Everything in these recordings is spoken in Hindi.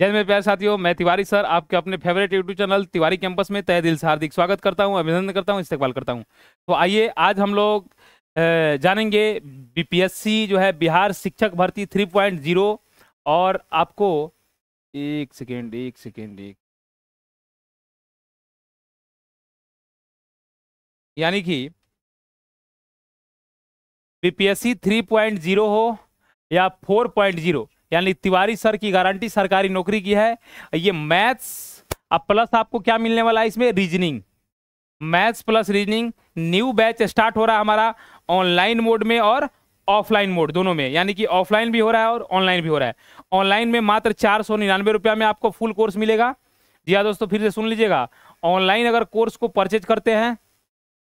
जय मेरे प्यार साथियों मैं तिवारी सर आपके अपने favourite YouTube channel Tiwari campus में तय दिल से हार्दिक स्वागत करता हूं अभिनंदन करता हूं इस्तेमाल करता हूं तो आइए आज हम लोग जानेंगे बीपीएससी जो है बिहार शिक्षक भर्ती 3.0 और आपको एक सेकेंड एक सेकेंड एक यानी कि बीपीएससी थ्री हो या फोर यानी तिवारी सर की गारंटी सरकारी नौकरी की है ये मैथ्स अब प्लस आपको क्या मिलने वाला है इसमें reasoning maths plus reasoning new batch start हो रहा है हमारा ऑनलाइन मोड में और ऑफलाइन मोड दोनों में यानी कि ऑफलाइन भी हो रहा है और ऑनलाइन भी हो रहा है ऑनलाइन में मात्र चार सौ निन्यानवे रुपया में आपको फुल कोर्स मिलेगा जी हाँ दोस्तों फिर से सुन लीजिएगा ऑनलाइन अगर कोर्स को परचेज करते हैं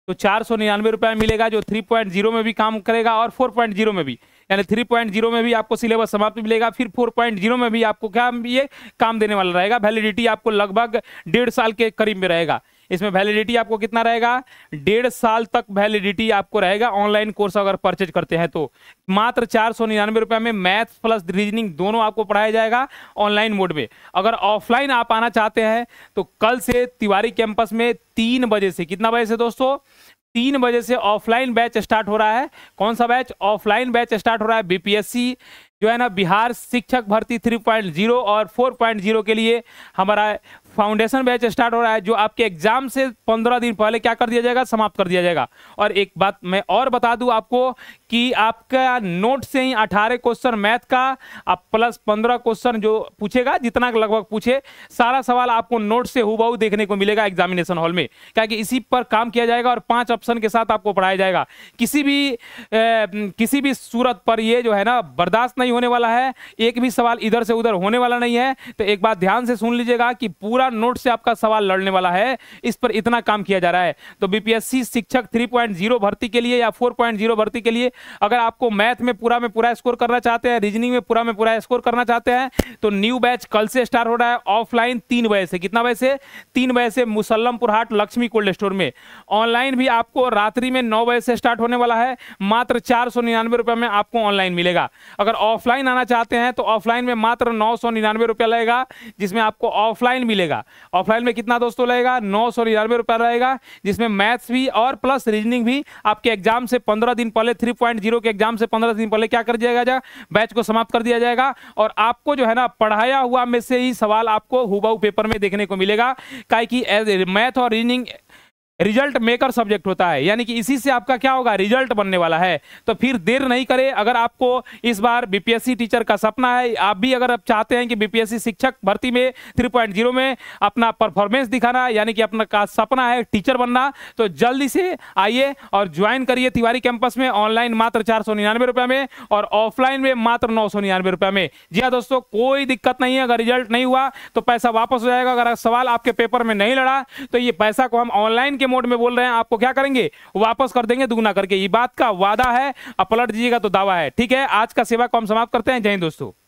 तो चार सौ निन्यानवे रुपया मिलेगा जो थ्री पॉइंट जीरो में भी काम करेगा और फोर पॉइंट जीरो में भी यानी थ्री पॉइंट जीरो में भी आपको सिलेबस समाप्त मिलेगा फिर फोर पॉइंट जीरो में भी आपको क्या ये काम देने वाला रहेगा वैलिडिटी आपको लगभग डेढ़ साल के करीब में रहेगा इसमें वैलिडिटी आपको कितना रहेगा डेढ़ साल तक वैलिडिटी आपको रहेगा ऑनलाइन कोर्स अगर परचेज करते हैं तो मात्र चार सौ निन्यानवे रुपये में मैथ्स प्लस रीजनिंग दोनों आपको पढ़ाया जाएगा ऑनलाइन मोड में अगर ऑफलाइन आप आना चाहते हैं तो कल से तिवारी कैंपस में तीन बजे से कितना बजे से दोस्तों तीन बजे से ऑफलाइन बैच स्टार्ट हो रहा है कौन सा बैच ऑफलाइन बैच स्टार्ट हो रहा है बीपीएससी जो है ना बिहार शिक्षक भर्ती 3.0 और 4.0 के लिए हमारा फाउंडेशन बैच स्टार्ट हो रहा है जो आपके एग्जाम से 15 दिन पहले क्या कर दिया जाएगा समाप्त कर दिया जाएगा और एक बात मैं और बता दूं आपको कि आपका नोट से ही 18 क्वेश्चन मैथ का आप प्लस 15 क्वेश्चन जो पूछेगा जितना लगभग पूछे सारा सवाल आपको नोट से हु देखने को मिलेगा एग्जामिनेशन हॉल में क्या कि इसी पर काम किया जाएगा और पाँच ऑप्शन के साथ आपको पढ़ाया जाएगा किसी भी ए, किसी भी सूरत पर यह जो है ना बर्दाश्त नहीं नहीं होने वाला है एक भी सवाल इधर से उधर होने वाला नहीं है तो एक बात ध्यान से सुन लीजिएगा कि पूरा नोट से आपका सवाल लड़ने वाला है इस पर इतना काम किया जा रहा है तो बीपीएससी शिक्षक 3.0 भर्ती के लिए या 4.0 भर्ती के लिए अगर आपको मैथ में पूरा में पूरा स्कोर करना चाहते हैं रीजनिंग में पूरा में पूरा स्कोर करना चाहते हैं तो न्यू बैच कल से स्टार्ट हो रहा है ऑफलाइन तीन बजे से कितना बजे से तीन बजे से मुसलमपुर हाट लक्ष्मी कोल्ड स्टोर में ऑनलाइन भी आपको रात्रि में नौ बजे से स्टार्ट होने वाला है मात्र चार सौ निन्यानवे रुपये में आपको ऑनलाइन मिलेगा अगर ऑफ ऑफलाइन आना चाहते हैं तो ऑफलाइन में मात्र नौ सौ निन्यानवे रुपया लगेगा जिसमें आपको ऑफलाइन मिलेगा ऑफलाइन में कितना दोस्तों लगेगा नौ सौ निन्यानवे रुपया रहेगा जिसमें मैथ्स भी और प्लस रीजनिंग भी आपके एग्जाम से पंद्रह दिन पहले थ्री पॉइंट जीरो के एग्जाम से पंद्रह दिन पहले क्या कर दिया जाएगा बैच को समाप्त कर दिया जाएगा और आपको जो है ना पढ़ाया हुआ में से ही सवाल आपको हुबाऊ पेपर में देखने को मिलेगा क्या मैथ और रीजनिंग रिजल्ट मेकर सब्जेक्ट होता है यानी कि इसी से आपका क्या होगा रिजल्ट बनने वाला है तो फिर देर नहीं करें अगर आपको इस बार बीपीएससी टीचर का सपना है आप भी अगर आप चाहते हैं कि बीपीएससी शिक्षक भर्ती में 3.0 में अपना परफॉर्मेंस दिखाना यानी कि अपना का सपना है टीचर बनना तो जल्दी से आइए और ज्वाइन करिए तिवारी कैंपस में ऑनलाइन मात्र चार सौ में और ऑफलाइन में मात्र नौ सौ में जी हाँ दोस्तों कोई दिक्कत नहीं है अगर रिजल्ट नहीं हुआ तो पैसा वापस हो जाएगा अगर सवाल आपके पेपर में नहीं लड़ा तो ये पैसा को हम ऑनलाइन के मोड में बोल रहे हैं आपको क्या करेंगे वापस कर देंगे दुगना करके ये बात का वादा है पलट दीजिएगा तो दावा है ठीक है आज का सेवा को हम समाप्त करते हैं जय दोस्तों